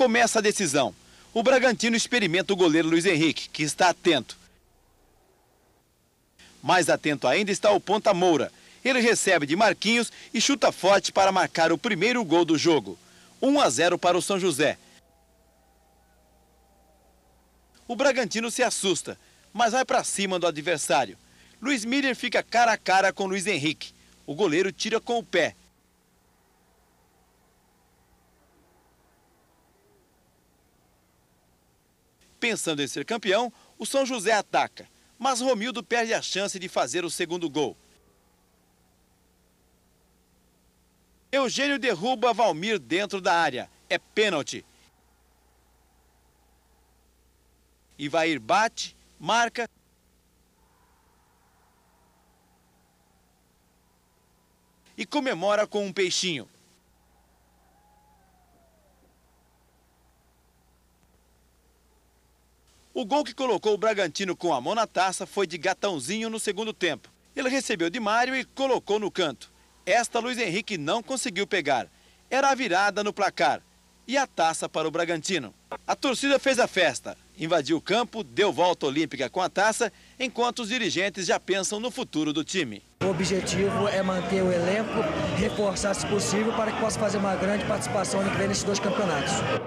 começa a decisão. O Bragantino experimenta o goleiro Luiz Henrique, que está atento. Mais atento ainda está o Ponta Moura. Ele recebe de Marquinhos e chuta forte para marcar o primeiro gol do jogo. 1 a 0 para o São José. O Bragantino se assusta, mas vai para cima do adversário. Luiz Miller fica cara a cara com Luiz Henrique. O goleiro tira com o pé Pensando em ser campeão, o São José ataca, mas Romildo perde a chance de fazer o segundo gol. Eugênio derruba Valmir dentro da área. É pênalti. Ivair bate, marca. E comemora com um peixinho. O gol que colocou o Bragantino com a mão na taça foi de Gatãozinho no segundo tempo. Ele recebeu de Mário e colocou no canto. Esta Luiz Henrique não conseguiu pegar. Era a virada no placar e a taça para o Bragantino. A torcida fez a festa, invadiu o campo, deu volta olímpica com a taça, enquanto os dirigentes já pensam no futuro do time. O objetivo é manter o elenco, reforçar se possível, para que possa fazer uma grande participação no que vem nesses dois campeonatos.